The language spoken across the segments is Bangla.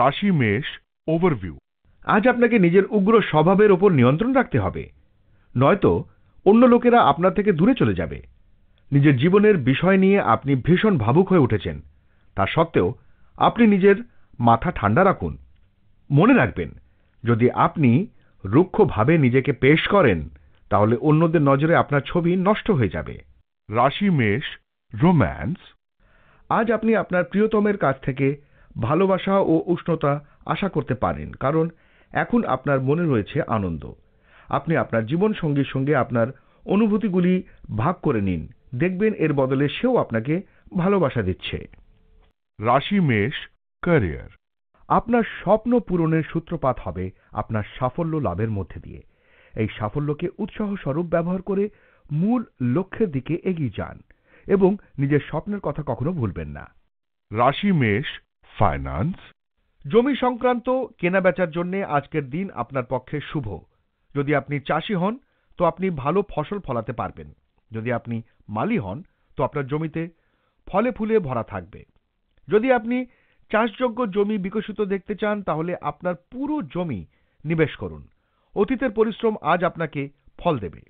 রাশি মেষ ওভারভিউ আজ আপনাকে নিজের উগ্র স্বভাবের ওপর নিয়ন্ত্রণ রাখতে হবে নয়তো অন্য লোকেরা আপনার থেকে দূরে চলে যাবে নিজের জীবনের বিষয় নিয়ে আপনি ভীষণ ভাবুক হয়ে উঠেছেন তা সত্ত্বেও আপনি নিজের মাথা ঠান্ডা রাখুন মনে রাখবেন যদি আপনি রুক্ষভাবে নিজেকে পেশ করেন তাহলে অন্যদের নজরে আপনার ছবি নষ্ট হয়ে যাবে রাশি মেষ রোম্যান্স আজ আপনি আপনার প্রিয়তমের কাছ থেকে ভালোবাসা ও উষ্ণতা আশা করতে পারেন কারণ এখন আপনার মনে রয়েছে আনন্দ আপনি আপনার জীবন সঙ্গীর সঙ্গে আপনার অনুভূতিগুলি ভাগ করে নিন দেখবেন এর বদলে সেও আপনাকে ভালোবাসা দিচ্ছে রাশি মেষ ক্যারিয়ার আপনার স্বপ্ন পূরণের সূত্রপাত হবে আপনার সাফল্য লাভের মধ্যে দিয়ে এই সাফল্যকে উৎসাহ স্বরূপ ব্যবহার করে মূল লক্ষ্যের দিকে এগিয়ে যান এবং নিজের স্বপ্নের কথা কখনো ভুলবেন না রাশি মেষ ফাইন্যান্স জমি সংক্রান্ত কেনাবেচার জন্য আজকের দিন আপনার পক্ষে শুভ যদি আপনি চাষি হন তো আপনি ভালো ফসল ফলাতে পারবেন যদি আপনি মালি হন তো আপনার জমিতে ফলে ফুলে ভরা থাকবে যদি আপনি চাষযোগ্য জমি বিকশিত দেখতে চান তাহলে আপনার পুরো জমি নিবেশ করুন অতীতের পরিশ্রম আজ আপনাকে ফল দেবে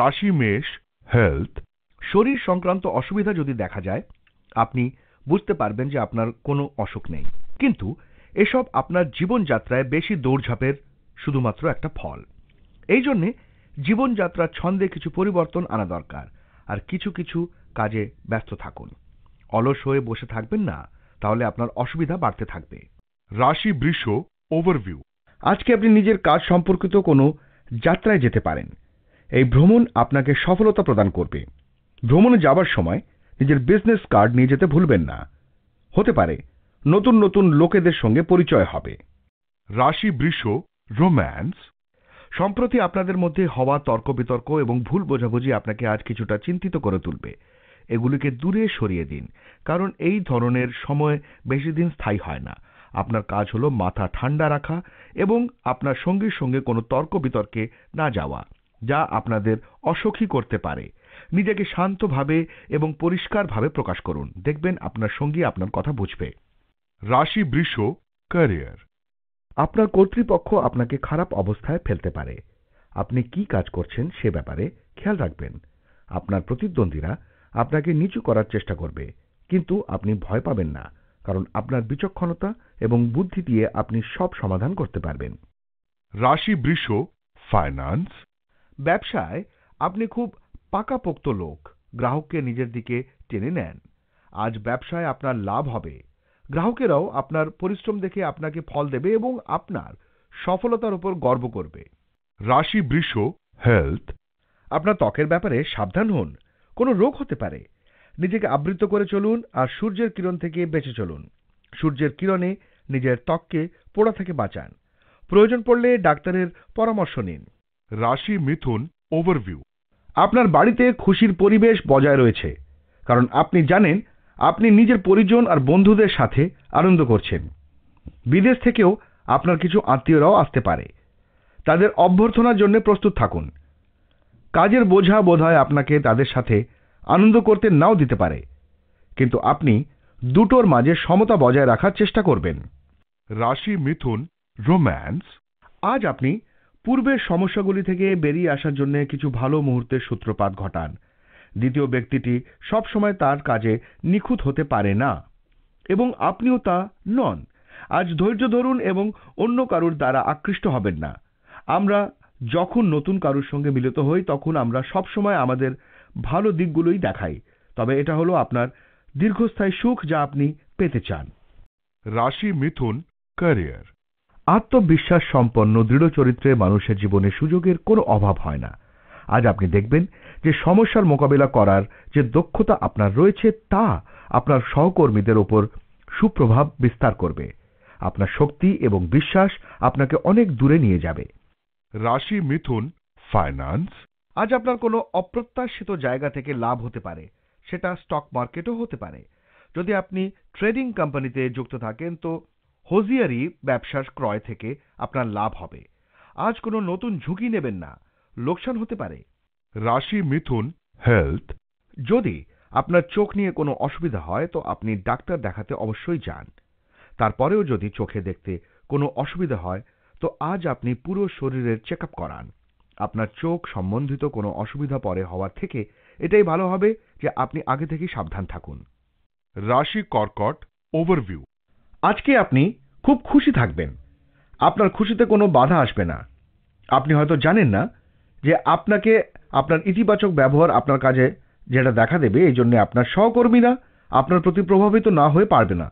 রাশি মেষ হেলথ শরীর সংক্রান্ত অসুবিধা যদি দেখা যায় আপনি বুঝতে পারবেন যে আপনার কোনো অসুখ নেই কিন্তু এসব আপনার জীবনযাত্রায় বেশি দৌড়ঝাঁপের শুধুমাত্র একটা ফল এই জন্যে জীবনযাত্রার ছন্দে কিছু পরিবর্তন আনা দরকার আর কিছু কিছু কাজে ব্যস্ত থাকুন অলস হয়ে বসে থাকবেন না তাহলে আপনার অসুবিধা বাড়তে থাকবে রাশি বৃষ ওভারভিউ আজকে আপনি নিজের কাজ সম্পর্কিত কোনো যাত্রায় যেতে পারেন এই ভ্রমণ আপনাকে সফলতা প্রদান করবে ভ্রমণে যাবার সময় নিজের বিজনেস কার্ড নিয়ে যেতে ভুলবেন না হতে পারে নতুন নতুন লোকেদের সঙ্গে পরিচয় হবে রাশি বৃষ রোম্যান্স সম্প্রতি আপনাদের মধ্যে হওয়া তর্ক বিতর্ক এবং ভুল বোঝাবুঝি আপনাকে আজ কিছুটা চিন্তিত করে তুলবে এগুলিকে দূরে সরিয়ে দিন কারণ এই ধরনের সময় বেশি দিন স্থায়ী হয় না আপনার কাজ হল মাথা ঠান্ডা রাখা এবং আপনার সঙ্গীর সঙ্গে কোনো তর্ক বিতর্কে না যাওয়া যা আপনাদের অসুখী করতে পারে নিজেকে শান্তভাবে এবং পরিষ্কারভাবে প্রকাশ করুন দেখবেন আপনার সঙ্গী আপনার কথা বুঝবে রাশি বৃষ ক্যারিয়ার আপনার কর্তৃপক্ষ আপনাকে খারাপ অবস্থায় ফেলতে পারে আপনি কি কাজ করছেন সে ব্যাপারে খেয়াল রাখবেন আপনার প্রতিদ্বন্দ্বীরা আপনাকে নিচু করার চেষ্টা করবে কিন্তু আপনি ভয় পাবেন না কারণ আপনার বিচক্ষণতা এবং বুদ্ধি দিয়ে আপনি সব সমাধান করতে পারবেন রাশি বৃষ ফাইন্যান্স ব্যবসায় আপনি খুব পাকাপোক্ত লোক গ্রাহককে নিজের দিকে টেনে নেন আজ ব্যবসায় আপনার লাভ হবে গ্রাহকেরাও আপনার পরিশ্রম দেখে আপনাকে ফল দেবে এবং আপনার সফলতার উপর গর্ব করবে রাশি বৃষ হেলথ আপনার ত্বকের ব্যাপারে সাবধান হন কোনো রোগ হতে পারে নিজেকে আবৃত করে চলুন আর সূর্যের কিরণ থেকে বেঁচে চলুন সূর্যের কিরণে নিজের ত্বককে পোড়া থেকে বাঁচান প্রয়োজন পড়লে ডাক্তারের পরামর্শ নিন রাশি মিথুন ওভারভিউ আপনার বাড়িতে খুশির পরিবেশ বজায় রয়েছে কারণ আপনি জানেন আপনি নিজের পরিজন আর বন্ধুদের সাথে আনন্দ করছেন বিদেশ থেকেও আপনার কিছু আত্মীয়রাও আসতে পারে তাদের অভ্যর্থনার জন্য প্রস্তুত থাকুন কাজের বোঝা বোধহয় আপনাকে তাদের সাথে আনন্দ করতে নাও দিতে পারে কিন্তু আপনি দুটোর মাঝে সমতা বজায় রাখার চেষ্টা করবেন রাশি মিথুন রোম্যান্স আজ আপনি পূর্বের সমস্যাগুলি থেকে বেরিয়ে আসার জন্য কিছু ভালো মুহূর্তের সূত্রপাত ঘটান দ্বিতীয় ব্যক্তিটি সবসময় তার কাজে নিখুঁত হতে পারে না এবং আপনিও তা নন আজ ধৈর্য ধরুন এবং অন্য কারুর দ্বারা আকৃষ্ট হবেন না আমরা যখন নতুন কারুর সঙ্গে মিলিত হই তখন আমরা সবসময় আমাদের ভালো দিকগুলোই দেখাই তবে এটা হলো আপনার দীর্ঘস্থায়ী সুখ যা আপনি পেতে চান রাশি মিথুন ক্যারিয়ার আত্মবিশ্বাস সম্পন্ন দৃঢ় চরিত্রে মানুষের জীবনে সুযোগের কোনো অভাব হয় না আজ আপনি দেখবেন যে সমস্যার মোকাবিলা করার যে দক্ষতা আপনার রয়েছে তা আপনার সহকর্মীদের ওপর সুপ্রভাব বিস্তার করবে আপনার শক্তি এবং বিশ্বাস আপনাকে অনেক দূরে নিয়ে যাবে রাশি মিথুন ফাইন্যান্স আজ আপনার কোনো অপ্রত্যাশিত জায়গা থেকে লাভ হতে পারে সেটা স্টক মার্কেটও হতে পারে যদি আপনি ট্রেডিং কোম্পানিতে যুক্ত থাকেন তো হোজিয়ারি ব্যবসার ক্রয় থেকে আপনার লাভ হবে আজ কোনো নতুন ঝুঁকি নেবেন না লোকসান হতে পারে রাশি মিথুন হেলথ যদি আপনার চোখ নিয়ে কোনো অসুবিধা হয় তো আপনি ডাক্তার দেখাতে অবশ্যই যান তারপরেও যদি চোখে দেখতে কোনো অসুবিধা হয় তো আজ আপনি পুরো শরীরের চেক করান আপনার চোখ সম্বন্ধিত কোনো অসুবিধা পরে হওয়ার থেকে এটাই ভালো হবে যে আপনি আগে থেকে সাবধান থাকুন রাশি কর্কট ওভারভিউ আজকে আপনি খুব খুশি থাকবেন আপনার খুশিতে কোনো বাধা আসবে না আপনি হয়তো জানেন না যে আপনাকে আপনার ইতিবাচক ব্যবহার আপনার কাজে যেটা দেখা দেবে এই জন্য আপনার সহকর্মীরা আপনার প্রতি প্রভাবিত না হয়ে পারবে না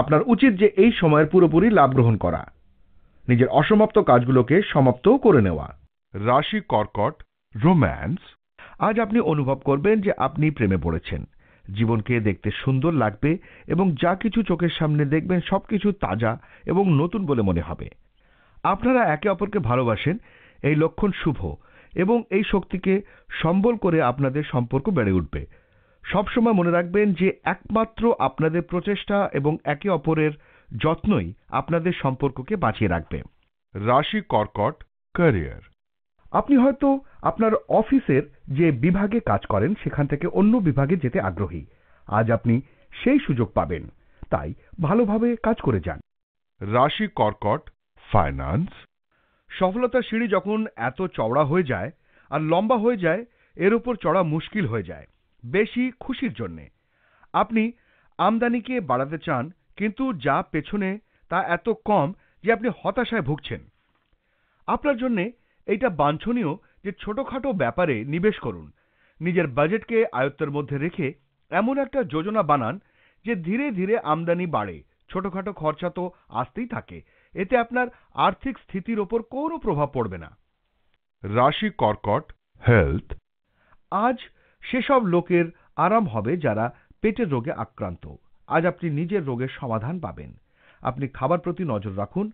আপনার উচিত যে এই সময়ের পুরোপুরি লাভ গ্রহণ করা নিজের অসমাপ্ত কাজগুলোকে সমাপ্তও করে নেওয়া রাশি কর্কট রোম্যান্স আজ আপনি অনুভব করবেন যে আপনি প্রেমে পড়েছেন জীবনকে দেখতে সুন্দর লাগবে এবং যা কিছু চোখের সামনে দেখবেন সব কিছু তাজা এবং নতুন বলে মনে হবে আপনারা একে অপরকে ভালোবাসেন এই লক্ষণ শুভ এবং এই শক্তিকে সম্বল করে আপনাদের সম্পর্ক বেড়ে উঠবে সবসময় মনে রাখবেন যে একমাত্র আপনাদের প্রচেষ্টা এবং একে অপরের যত্নই আপনাদের সম্পর্ককে বাঁচিয়ে রাখবে রাশি কর্কট ক্যারিয়ার আপনি হয়তো আপনার অফিসের যে বিভাগে কাজ করেন সেখান থেকে অন্য বিভাগে যেতে আগ্রহী আজ আপনি সেই সুযোগ পাবেন তাই ভালোভাবে কাজ করে যান রাশি কর্কট ফাইন্যান্স সফলতার সিঁড়ি যখন এত চওড়া হয়ে যায় আর লম্বা হয়ে যায় এর উপর চড়া মুশকিল হয়ে যায় বেশি খুশির জন্যে আপনি আমদানিকে বাড়াতে চান কিন্তু যা পেছনে তা এত কম যে আপনি হতাশায় ভুগছেন আপনার জন্যে এইটা বাঞ্ছনীয় যে ছোটখাটো ব্যাপারে নিবেশ করুন নিজের বাজেটকে আয়ত্তের মধ্যে রেখে এমন একটা যোজনা বানান যে ধীরে ধীরে আমদানি বাড়ে ছোটখাটো খরচা তো আসতেই থাকে এতে আপনার আর্থিক স্থিতির ওপর কোনো প্রভাব পড়বে না রাশি কর্কট হেলথ আজ সেসব লোকের আরাম হবে যারা পেটের রোগে আক্রান্ত আজ আপনি নিজের রোগের সমাধান পাবেন আপনি খাবার প্রতি নজর রাখুন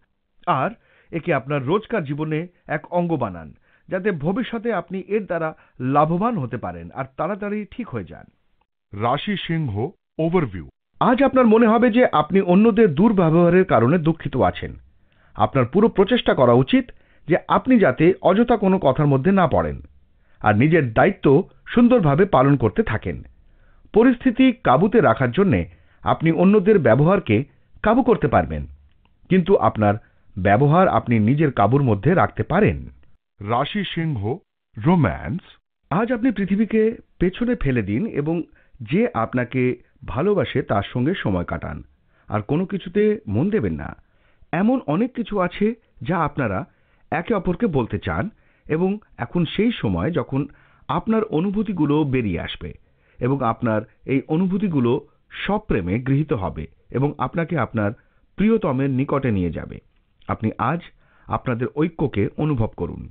আর একে আপনার রোজকার জীবনে এক অঙ্গ বানান যাতে ভবিষ্যতে আপনি এর দ্বারা লাভবান হতে পারেন আর তাড়াতাড়ি ঠিক হয়ে যান রাশি সিংহ ওভারভিউ আজ আপনার মনে হবে যে আপনি অন্যদের দুর্ব্যবহারের কারণে দুঃখিত আছেন আপনার পুরো প্রচেষ্টা করা উচিত যে আপনি যাতে অযথা কোনো কথার মধ্যে না পড়েন আর নিজের দায়িত্ব সুন্দরভাবে পালন করতে থাকেন পরিস্থিতি কাবুতে রাখার জন্যে আপনি অন্যদের ব্যবহারকে কাবু করতে পারবেন কিন্তু আপনার ব্যবহার আপনি নিজের কাবুর মধ্যে রাখতে পারেন রাশি সিংহ রোম্যান্স আজ আপনি পৃথিবীকে পেছনে ফেলে দিন এবং যে আপনাকে ভালোবাসে তার সঙ্গে সময় কাটান আর কোনো কিছুতে মন দেবেন না এমন অনেক কিছু আছে যা আপনারা একে অপরকে বলতে চান এবং এখন সেই সময় যখন আপনার অনুভূতিগুলো বেরিয়ে আসবে এবং আপনার এই অনুভূতিগুলো সপ্রেমে গৃহীত হবে এবং আপনাকে আপনার প্রিয়তমের নিকটে নিয়ে যাবে আপনি আজ আপনাদের ঐক্যকে অনুভব করুন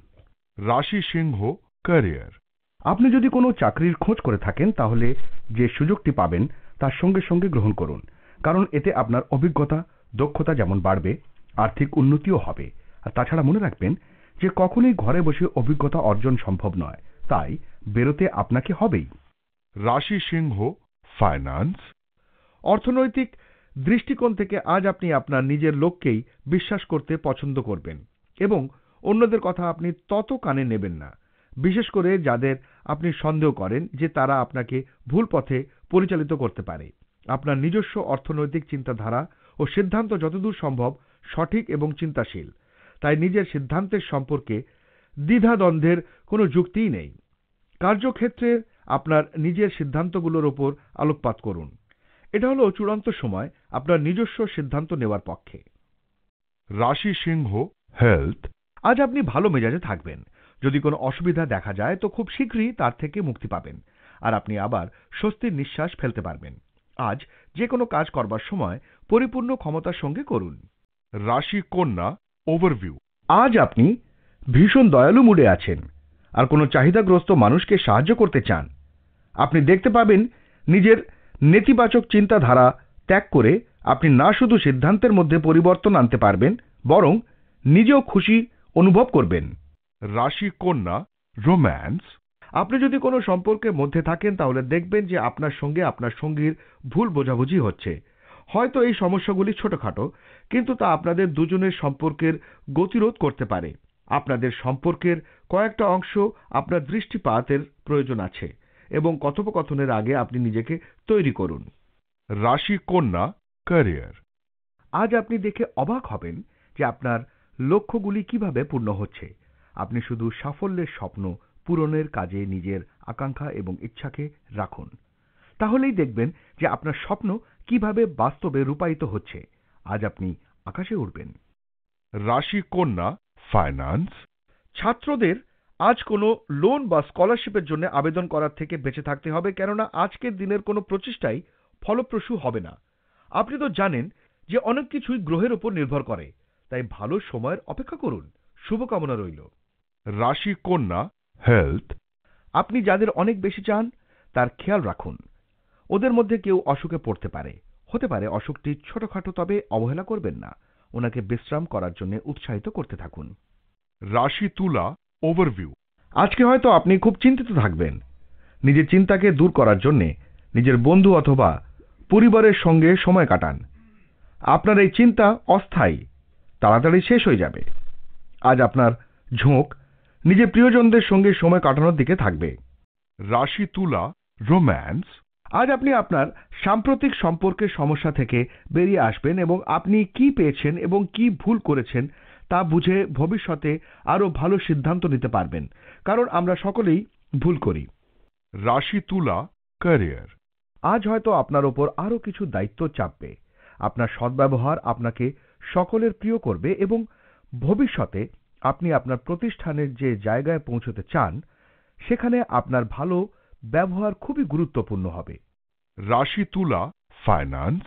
রাশি সিংহ ক্যারিয়ার আপনি যদি কোনো চাকরির খোঁজ করে থাকেন তাহলে যে সুযোগটি পাবেন তার সঙ্গে সঙ্গে গ্রহণ করুন কারণ এতে আপনার অভিজ্ঞতা দক্ষতা যেমন বাড়বে আর্থিক উন্নতিও হবে আর তাছাড়া মনে রাখবেন যে কখনোই ঘরে বসে অভিজ্ঞতা অর্জন সম্ভব নয় তাই বেরোতে আপনাকে হবেই রাশি সিংহ ফাইন্যান্স অর্থনৈতিক দৃষ্টিকোণ থেকে আজ আপনি আপনার নিজের লোককেই বিশ্বাস করতে পছন্দ করবেন এবং অন্যদের কথা আপনি তত কানে নেবেন না বিশেষ করে যাদের আপনি সন্দেহ করেন যে তারা আপনাকে ভুল পথে পরিচালিত করতে পারে আপনার নিজস্ব অর্থনৈতিক চিন্তাধারা ও সিদ্ধান্ত যতদূর সম্ভব সঠিক এবং চিন্তাশীল তাই নিজের সিদ্ধান্তের সম্পর্কে দ্বিধাদ্বন্দ্বের কোনো যুক্তিই নেই কার্যক্ষেত্রে আপনার নিজের সিদ্ধান্তগুলোর ওপর আলোকপাত করুন এটা হলো চূড়ান্ত সময় আপনার নিজস্ব সিদ্ধান্ত নেওয়ার পক্ষে রাশি সিংহ হেলথ আজ আপনি ভালো মেজাজে থাকবেন যদি কোনো অসুবিধা দেখা যায় তো খুব শীঘ্রই তার থেকে মুক্তি পাবেন আর আপনি আবার স্বস্তির নিঃশ্বাস ফেলতে পারবেন আজ যে কোনো কাজ করবার সময় পরিপূর্ণ ক্ষমতার সঙ্গে করুন রাশি কন্যা ওভারভিউ আজ আপনি ভীষণ দয়ালু মুডে আছেন আর কোনো চাহিদাগ্রস্ত মানুষকে সাহায্য করতে চান আপনি দেখতে পাবেন নিজের নেতিবাচক চিন্তাধারা ত্যাগ করে আপনি না শুধু সিদ্ধান্তের মধ্যে পরিবর্তন আনতে পারবেন বরং নিজেও খুশি অনুভব করবেন রাশি কন্যা রোম্যান্স আপনি যদি কোনো সম্পর্কের মধ্যে থাকেন তাহলে দেখবেন যে আপনার সঙ্গে আপনার সঙ্গীর ভুল বোঝাবুঝি হচ্ছে হয়তো এই সমস্যাগুলি ছোটখাটো কিন্তু তা আপনাদের দুজনের সম্পর্কের গতিরোধ করতে পারে আপনাদের সম্পর্কের কয়েকটা অংশ আপনার দৃষ্টিপাতের প্রয়োজন আছে এবং কথোপকথনের আগে আপনি নিজেকে তৈরি করুন রাশি কন্যা ক্যারিয়ার আজ আপনি দেখে অবাক হবেন যে আপনার লক্ষ্যগুলি কিভাবে পূর্ণ হচ্ছে আপনি শুধু সাফল্যের স্বপ্ন পূরণের কাজে নিজের আকাঙ্ক্ষা এবং ইচ্ছাকে রাখুন তাহলেই দেখবেন যে আপনার স্বপ্ন কিভাবে বাস্তবে রূপায়িত হচ্ছে আজ আপনি আকাশে উঠবেন রাশি কন্যা ফাইন্যান্স ছাত্রদের আজ কোনো লোন বা স্কলারশিপের জন্য আবেদন করার থেকে বেঁচে থাকতে হবে কেননা আজকের দিনের কোনো প্রচেষ্টাই ফলপ্রসূ হবে না আপনি তো জানেন যে অনেক কিছুই গ্রহের উপর নির্ভর করে তাই ভালো সময়ের অপেক্ষা করুন শুভকামনা রইল রাশি কন্যা হেলথ আপনি যাদের অনেক বেশি চান তার খেয়াল রাখুন ওদের মধ্যে কেউ অসুখে পড়তে পারে হতে পারে অসুখটি ছোটখাটো তবে অবহেলা করবেন না ওনাকে বিশ্রাম করার জন্য উৎসাহিত করতে থাকুন রাশি তুলা ওভারভিউ আজকে হয়তো আপনি খুব চিন্তিত থাকবেন নিজের চিন্তাকে দূর করার জন্য নিজের বন্ধু অথবা পরিবারের সঙ্গে সময় কাটান আপনার এই চিন্তা অস্থায়ী তাড়াতাড়ি শেষ হয়ে যাবে আজ আপনার ঝোঁক নিজের প্রিয়জনদের সঙ্গে সময় কাটানোর দিকে থাকবে রাশি তুলা রোম্যান্স আজ আপনি আপনার সাম্প্রতিক সম্পর্কের সমস্যা থেকে বেরিয়ে আসবেন এবং আপনি কি পেয়েছেন এবং কি ভুল করেছেন তা বুঝে ভবিষ্যতে আরও ভালো সিদ্ধান্ত নিতে পারবেন কারণ আমরা সকলেই ভুল করি রাশি তুলা ক্যারিয়ার আজ হয়তো আপনার ওপর আরও কিছু দায়িত্ব চাপবে আপনার সদ্ব্যবহার আপনাকে সকলের প্রিয় করবে এবং ভবিষ্যতে আপনি আপনার প্রতিষ্ঠানের যে জায়গায় পৌঁছতে চান সেখানে আপনার ভালো ব্যবহার খুবই গুরুত্বপূর্ণ হবে রাশি তুলা ফাইন্যান্স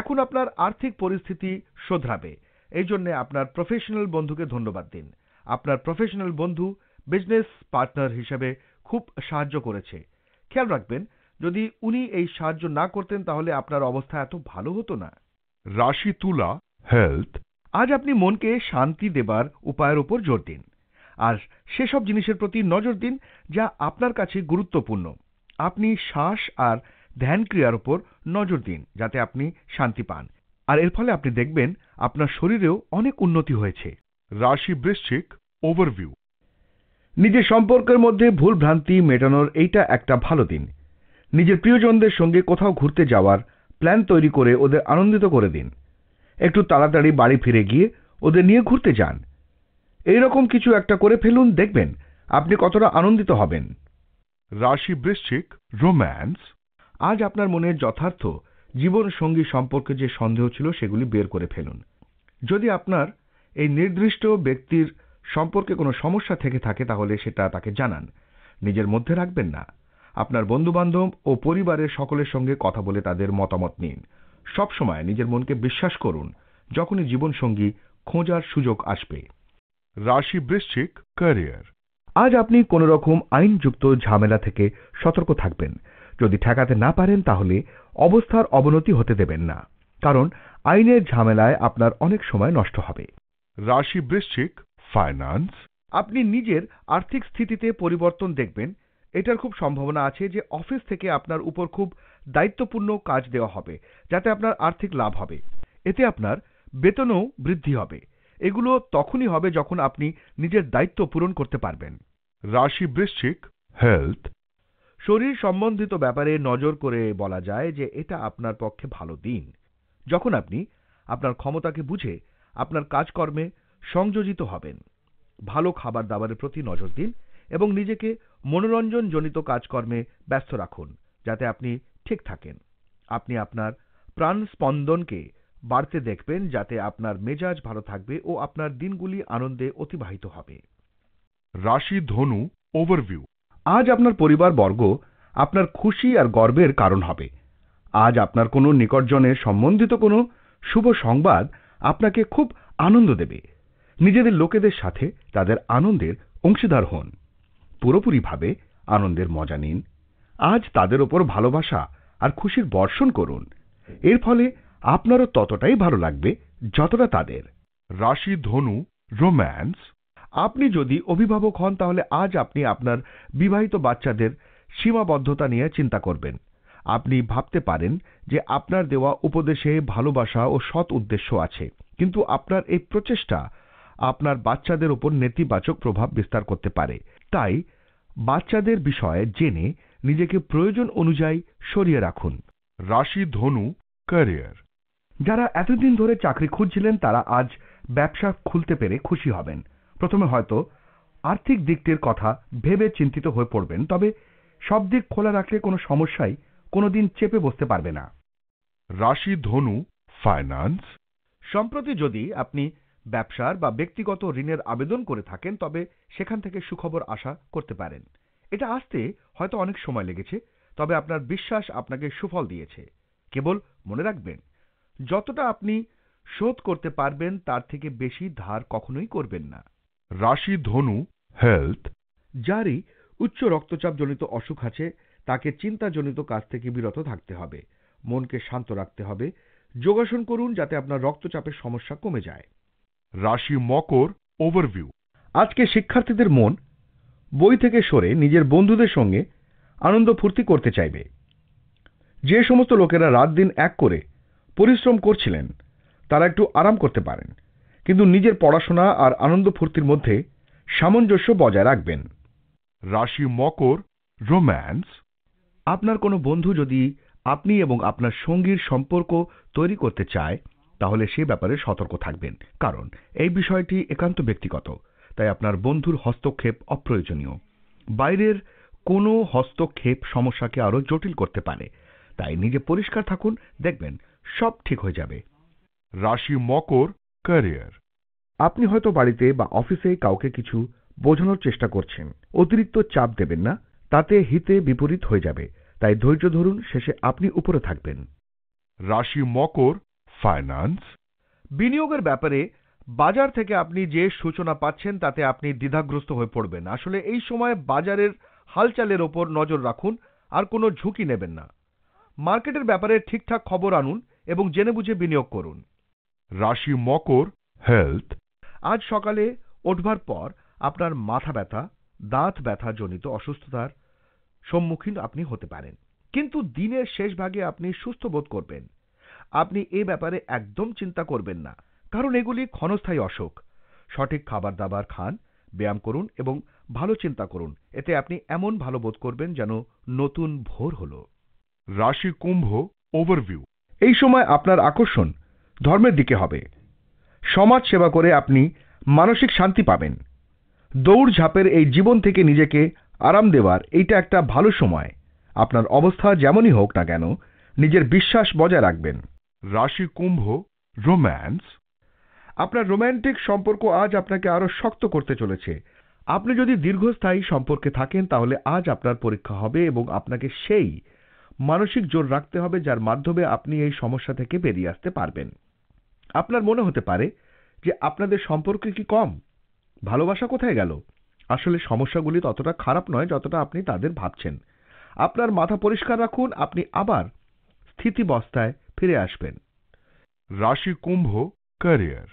এখন আপনার আর্থিক পরিস্থিতি শোধরাবে এই জন্য আপনার প্রফেশনাল বন্ধুকে ধন্যবাদ দিন আপনার প্রফেশনাল বন্ধু বিজনেস পার্টনার হিসেবে খুব সাহায্য করেছে খেয়াল রাখবেন যদি উনি এই সাহায্য না করতেন তাহলে আপনার অবস্থা এত ভালো হতো না রাশি তুলা হেলথ আজ আপনি মনকে শান্তি দেবার উপায়ের উপর জোর দিন আর সেসব জিনিসের প্রতি নজর দিন যা আপনার কাছে গুরুত্বপূর্ণ আপনি শ্বাস আর ধ্যান ক্রিয়ার উপর নজর দিন যাতে আপনি শান্তি পান আর এর ফলে আপনি দেখবেন আপনার শরীরেও অনেক উন্নতি হয়েছে রাশি বৃশ্চিক ওভারভিউ নিজের সম্পর্কের মধ্যে ভুল ভ্রান্তি মেটানোর এইটা একটা ভালো দিন নিজের প্রিয়জনদের সঙ্গে কোথাও ঘুরতে যাওয়ার প্ল্যান তৈরি করে ওদের আনন্দিত করে দিন একটু তাড়াতাড়ি বাড়ি ফিরে গিয়ে ওদের নিয়ে ঘুরতে যান এই রকম কিছু একটা করে ফেলুন দেখবেন আপনি কতটা আনন্দিত হবেন রাশি বৃশ্চিক রোম্যান্স আজ আপনার মনে যথার্থ জীবন সঙ্গী সম্পর্কে যে সন্দেহ ছিল সেগুলি বের করে ফেলুন যদি আপনার এই নির্দিষ্ট ব্যক্তির সম্পর্কে কোনো সমস্যা থেকে থাকে তাহলে সেটা তাকে জানান নিজের মধ্যে রাখবেন না আপনার বন্ধুবান্ধব ও পরিবারের সকলের সঙ্গে কথা বলে তাদের মতামত নিন সবসময় নিজের মনকে বিশ্বাস করুন যখনই জীবনসঙ্গী খোঁজার সুযোগ আসবে রাশি বৃশ্চিক ক্যারিয়ার আজ আপনি কোনো রকম আইনযুক্ত ঝামেলা থেকে সতর্ক থাকবেন যদি ঠেকাতে না পারেন তাহলে অবস্থার অবনতি হতে দেবেন না কারণ আইনের ঝামেলায় আপনার অনেক সময় নষ্ট হবে রাশি বৃশ্চিক ফাইন্যান্স আপনি নিজের আর্থিক স্থিতিতে পরিবর্তন দেখবেন এটার খুব সম্ভাবনা আছে যে অফিস থেকে আপনার উপর খুব দায়িত্বপূর্ণ কাজ দেওয়া হবে যাতে আপনার আর্থিক লাভ হবে এতে আপনার বেতনও বৃদ্ধি হবে এগুলো তখনই হবে যখন আপনি নিজের দায়িত্ব পূরণ করতে পারবেন রাশি বৃশ্চিক হেলথ শরীর সম্বন্ধিত ব্যাপারে নজর করে বলা যায় যে এটা আপনার পক্ষে ভালো দিন যখন আপনি আপনার ক্ষমতাকে বুঝে আপনার কাজকর্মে সংযোজিত হবেন ভালো খাবার দাবারের প্রতি নজর দিন এবং নিজেকে মনোরঞ্জনজনিত কাজকর্মে ব্যস্ত রাখুন যাতে আপনি ঠিক থাকেন আপনি আপনার প্রাণ স্পন্দনকে বাড়তে দেখবেন যাতে আপনার মেজাজ ভালো থাকবে ও আপনার দিনগুলি আনন্দে অতিবাহিত হবে রাশি ধনু ওভারভিউ আজ আপনার পরিবার বর্গ আপনার খুশি আর গর্বের কারণ হবে আজ আপনার কোনো নিকটজনে সম্বন্ধিত কোনো শুভ সংবাদ আপনাকে খুব আনন্দ দেবে নিজেদের লোকেদের সাথে তাদের আনন্দের অংশীদার হন পুরোপুরিভাবে আনন্দের মজা নিন আজ তাদের ওপর ভালোবাসা আর খুশির বর্ষণ করুন এর ফলে আপনারও ততটাই ভালো লাগবে যতটা তাদের রাশি ধনু রোম্যান্স আপনি যদি অভিভাবক হন তাহলে আজ আপনি আপনার বিবাহিত বাচ্চাদের সীমাবদ্ধতা নিয়ে চিন্তা করবেন আপনি ভাবতে পারেন যে আপনার দেওয়া উপদেশে ভালোবাসা ও সৎ উদ্দেশ্য আছে কিন্তু আপনার এই প্রচেষ্টা আপনার বাচ্চাদের উপর নেতিবাচক প্রভাব বিস্তার করতে পারে তাই বাচ্চাদের বিষয়ে জেনে নিজেকে প্রয়োজন অনুযায়ী সরিয়ে রাখুন রাশি ধনু ক্যারিয়ার যারা এতদিন ধরে চাকরি খুঁজছিলেন তারা আজ ব্যবসা খুলতে পেরে খুশি হবেন প্রথমে হয়তো আর্থিক দিকটির কথা ভেবে চিন্তিত হয়ে পড়বেন তবে সব দিক খোলা রাখলে কোনো সমস্যাই কোনোদিন চেপে বসতে পারবে না রাশি ধনু ফাইন্যান্স সম্প্রতি যদি আপনি ব্যবসার বা ব্যক্তিগত ঋণের আবেদন করে থাকেন তবে সেখান থেকে সুখবর আশা করতে পারেন এটা আসতে হয়তো অনেক সময় লেগেছে তবে আপনার বিশ্বাস আপনাকে সুফল দিয়েছে কেবল মনে রাখবেন যতটা আপনি শোধ করতে পারবেন তার থেকে বেশি ধার কখনোই করবেন না রাশি ধনু হেলথ যারই উচ্চ রক্তচাপজনিত অসুখ আছে তাকে চিন্তাজনিত কাজ থেকে বিরত থাকতে হবে মনকে শান্ত রাখতে হবে যোগাসন করুন যাতে আপনার রক্তচাপের সমস্যা কমে যায় রাশি মকর ওভারভিউ আজকে শিক্ষার্থীদের মন বই থেকে সরে নিজের বন্ধুদের সঙ্গে আনন্দ ফুর্তি করতে চাইবে যে সমস্ত লোকেরা রাত দিন এক করে পরিশ্রম করছিলেন তারা একটু আরাম করতে পারেন কিন্তু নিজের পড়াশোনা আর আনন্দ ফুর্তির মধ্যে সামঞ্জস্য বজায় রাখবেন রাশি মকর রোম্যান্স আপনার কোনো বন্ধু যদি আপনি এবং আপনার সঙ্গীর সম্পর্ক তৈরি করতে চায় তাহলে সে ব্যাপারে সতর্ক থাকবেন কারণ এই বিষয়টি একান্ত ব্যক্তিগত তাই আপনার বন্ধুর হস্তক্ষেপ অপ্রয়োজনীয় বাইরের কোনো হস্তক্ষেপ সমস্যাকে আরও জটিল করতে পারে তাই নিজে পরিষ্কার থাকুন দেখবেন সব ঠিক হয়ে যাবে রাশি মকর ক্যারিয়ার আপনি হয়তো বাড়িতে বা অফিসে কাউকে কিছু বোঝানোর চেষ্টা করছেন অতিরিক্ত চাপ দেবেন না তাতে হিতে বিপরীত হয়ে যাবে তাই ধৈর্য ধরুন শেষে আপনি উপরে থাকবেন রাশি মকর ফাইন্যান্স বিনিয়োগের ব্যাপারে বাজার থেকে আপনি যে সূচনা পাচ্ছেন তাতে আপনি দ্বিধাগ্রস্ত হয়ে পড়বেন আসলে এই সময় বাজারের হালচালের ওপর নজর রাখুন আর কোনো ঝুঁকি নেবেন না মার্কেটের ব্যাপারে ঠিকঠাক খবর আনুন এবং জেনে বুঝে বিনিয়োগ করুন রাশি মকর হেলথ আজ সকালে ওঠবার পর আপনার মাথা ব্যথা দাঁত ব্যথা জনিত অসুস্থতার সম্মুখীন আপনি হতে পারেন কিন্তু দিনের শেষ ভাগে আপনি সুস্থ বোধ করবেন আপনি এ ব্যাপারে একদম চিন্তা করবেন না কারণ এগুলি ক্ষণস্থায়ী অসুখ সঠিক খাবার দাবার খান ব্যায়াম করুন এবং ভালো চিন্তা করুন এতে আপনি এমন ভালো বোধ করবেন যেন নতুন ভোর হল রাশি কুম্ভ ওভারভিউ এই সময় আপনার আকর্ষণ ধর্মের দিকে হবে সমাজ সেবা করে আপনি মানসিক শান্তি পাবেন দৌড়ঝাঁপের এই জীবন থেকে নিজেকে আরাম দেওয়ার এইটা একটা ভালো সময় আপনার অবস্থা যেমনই হোক না কেন নিজের বিশ্বাস বজায় রাখবেন রাশি কুম্ভ রোম্যান্স আপনার রোম্যান্টিক সম্পর্ক আজ আপনাকে আরও শক্ত করতে চলেছে আপনি যদি দীর্ঘস্থায়ী সম্পর্কে থাকেন তাহলে আজ আপনার পরীক্ষা হবে এবং আপনাকে সেই মানসিক জোর রাখতে হবে যার মাধ্যমে আপনি এই সমস্যা থেকে বেরিয়ে আসতে পারবেন আপনার মনে হতে পারে যে আপনাদের সম্পর্কে কি কম ভালোবাসা কোথায় গেল আসলে সমস্যাগুলি ততটা খারাপ নয় যতটা আপনি তাদের ভাবছেন আপনার মাথা পরিষ্কার রাখুন আপনি আবার স্থিতিবস্থায় ফিরে আসবেন রাশি কুম্ভ ক্যারিয়ার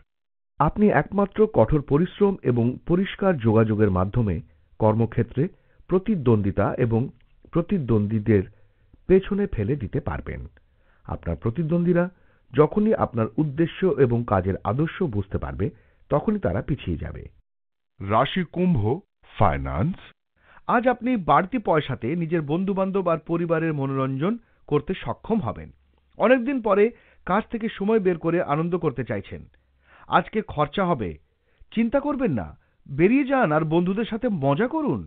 আপনি একমাত্র কঠোর পরিশ্রম এবং পরিষ্কার যোগাযোগের মাধ্যমে কর্মক্ষেত্রে প্রতিদ্বন্দ্বিতা এবং প্রতিদ্বন্দ্বীদের পেছনে ফেলে দিতে পারবেন আপনার প্রতিদ্বন্দ্বীরা যখনই আপনার উদ্দেশ্য এবং কাজের আদর্শ বুঝতে পারবে তখনই তারা পিছিয়ে যাবে রাশি কুম্ভ ফাইন্যান্স আজ আপনি বাড়তি পয়সাতে নিজের বন্ধুবান্ধব আর পরিবারের মনোরঞ্জন করতে সক্ষম হবেন অনেকদিন পরে কাজ থেকে সময় বের করে আনন্দ করতে চাইছেন আজকে খরচা হবে চিন্তা করবেন না বেরিয়ে যান আর বন্ধুদের সাথে মজা করুন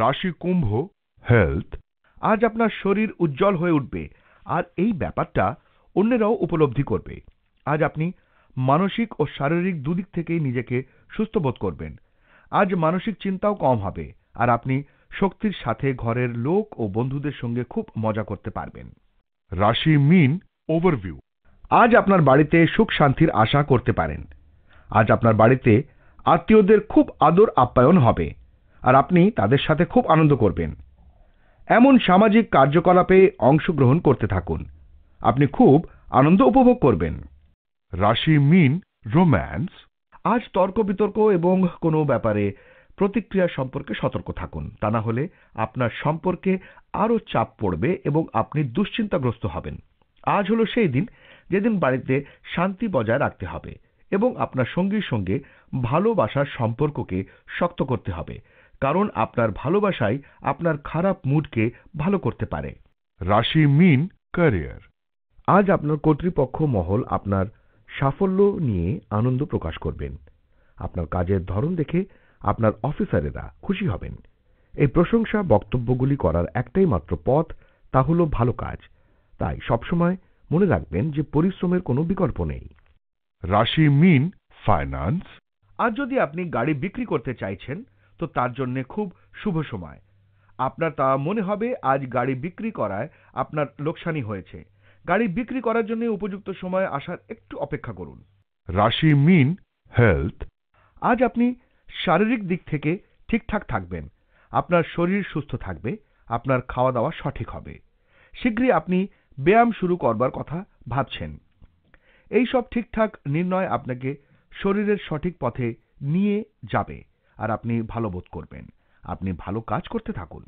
রাশি কুম্ভ হেলথ আজ আপনার শরীর উজ্জ্বল হয়ে উঠবে আর এই ব্যাপারটা অন্যেরাও উপলব্ধি করবে আজ আপনি মানসিক ও শারীরিক দুদিক থেকেই নিজেকে সুস্থ বোধ করবেন আজ মানসিক চিন্তাও কম হবে আর আপনি শক্তির সাথে ঘরের লোক ও বন্ধুদের সঙ্গে খুব মজা করতে পারবেন রাশি মিন ওভারভিউ আজ আপনার বাড়িতে সুখ শান্তির আশা করতে পারেন আজ আপনার বাড়িতে আত্মীয়দের খুব আদর আপ্যায়ন হবে আর আপনি তাদের সাথে খুব আনন্দ করবেন এমন সামাজিক কার্যকলাপে অংশগ্রহণ করতে থাকুন আপনি খুব আনন্দ উপভোগ করবেন রাশি মিন রোম্যান্স আজ তর্ক বিতর্ক এবং কোনো ব্যাপারে প্রতিক্রিয়া সম্পর্কে সতর্ক থাকুন তা না হলে আপনার সম্পর্কে আরও চাপ পড়বে এবং আপনি দুশ্চিন্তাগ্রস্ত হবেন আজ হলো সেই দিন যেদিন বাড়িতে শান্তি বজায় রাখতে হবে এবং আপনার সঙ্গীর সঙ্গে ভালোবাসার সম্পর্ককে শক্ত করতে হবে কারণ আপনার ভালোবাসাই আপনার খারাপ মুডকে ভালো করতে পারে রাশি মিন ক্যারিয়ার আজ আপনার কর্তৃপক্ষ মহল আপনার সাফল্য নিয়ে আনন্দ প্রকাশ করবেন আপনার কাজের ধরন দেখে আপনার অফিসারেরা খুশি হবেন এই প্রশংসা বক্তব্যগুলি করার একটাই মাত্র পথ তা হল ভালো কাজ তাই সবসময় মনে রাখবেন যে পরিশ্রমের কোনো বিকল্প নেই রাশি মিন ফাইন্যান্স আর যদি আপনি গাড়ি বিক্রি করতে চাইছেন তো তার জন্য খুব শুভ সময় আপনার তা মনে হবে আজ গাড়ি বিক্রি করায় আপনার লোকসানি হয়েছে গাড়ি বিক্রি করার জন্য উপযুক্ত সময় আসার একটু অপেক্ষা করুন রাশি মিন হেলথ আজ আপনি শারীরিক দিক থেকে ঠিকঠাক থাকবেন আপনার শরীর সুস্থ থাকবে আপনার খাওয়া দাওয়া সঠিক হবে শীঘ্রই আপনি ব্যায়াম শুরু করবার কথা ভাবছেন এই সব ঠিকঠাক নির্ণয় আপনাকে শরীরের সঠিক পথে নিয়ে যাবে আর আপনি ভালো বোধ করবেন আপনি ভালো কাজ করতে থাকুন